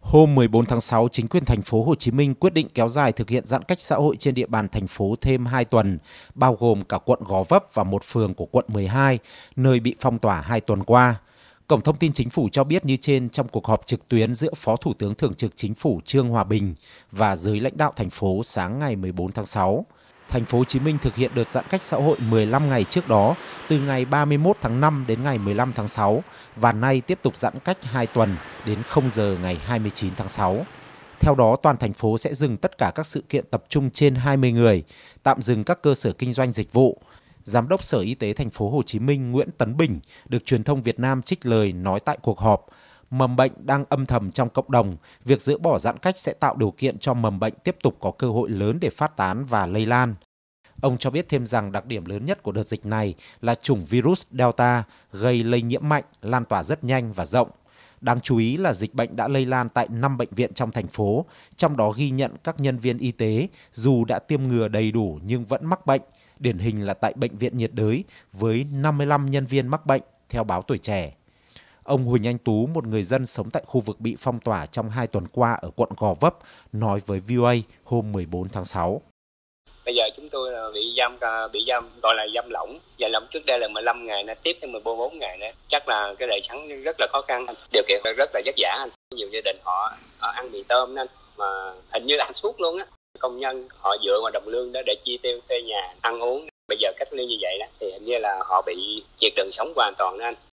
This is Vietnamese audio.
Hôm 14 tháng 6, chính quyền thành phố Hồ Chí Minh quyết định kéo dài thực hiện giãn cách xã hội trên địa bàn thành phố thêm 2 tuần, bao gồm cả quận Gò Vấp và một phường của quận 12, nơi bị phong tỏa 2 tuần qua. Cổng thông tin chính phủ cho biết như trên trong cuộc họp trực tuyến giữa Phó Thủ tướng Thường trực Chính phủ Trương Hòa Bình và giới lãnh đạo thành phố sáng ngày 14 tháng 6 thành phố Hồ Chí Minh thực hiện đợt giãn cách xã hội 15 ngày trước đó, từ ngày 31 tháng 5 đến ngày 15 tháng 6 và nay tiếp tục giãn cách 2 tuần đến 0 giờ ngày 29 tháng 6. Theo đó, toàn thành phố sẽ dừng tất cả các sự kiện tập trung trên 20 người, tạm dừng các cơ sở kinh doanh dịch vụ. Giám đốc Sở Y tế thành phố Hồ Chí Minh Nguyễn Tấn Bình được truyền thông Việt Nam trích lời nói tại cuộc họp mầm bệnh đang âm thầm trong cộng đồng, việc giữ bỏ giãn cách sẽ tạo điều kiện cho mầm bệnh tiếp tục có cơ hội lớn để phát tán và lây lan. Ông cho biết thêm rằng đặc điểm lớn nhất của đợt dịch này là chủng virus Delta gây lây nhiễm mạnh, lan tỏa rất nhanh và rộng. Đáng chú ý là dịch bệnh đã lây lan tại 5 bệnh viện trong thành phố, trong đó ghi nhận các nhân viên y tế dù đã tiêm ngừa đầy đủ nhưng vẫn mắc bệnh, điển hình là tại bệnh viện nhiệt đới với 55 nhân viên mắc bệnh theo báo Tuổi trẻ. Ông Huỳnh Anh Tú, một người dân sống tại khu vực bị phong tỏa trong hai tuần qua ở quận Gò Vấp, nói với VOA hôm 14 tháng 6. Bây giờ chúng tôi bị giam bị giam gọi là giam lỏng, Giam lỏng trước đây là 15 ngày nè, tiếp thêm 14 ngày nữa. Chắc là cái đời sống rất là khó khăn, điều kiện rất là vất vả Nhiều gia đình họ ăn mì tôm nên mà hình như là ăn suốt luôn á. Công nhân họ dựa vào đồng lương đó để chi tiêu thuê nhà, ăn uống. Bây giờ cách ly như vậy đó thì hình như là họ bị triệt đường sống hoàn toàn đó anh.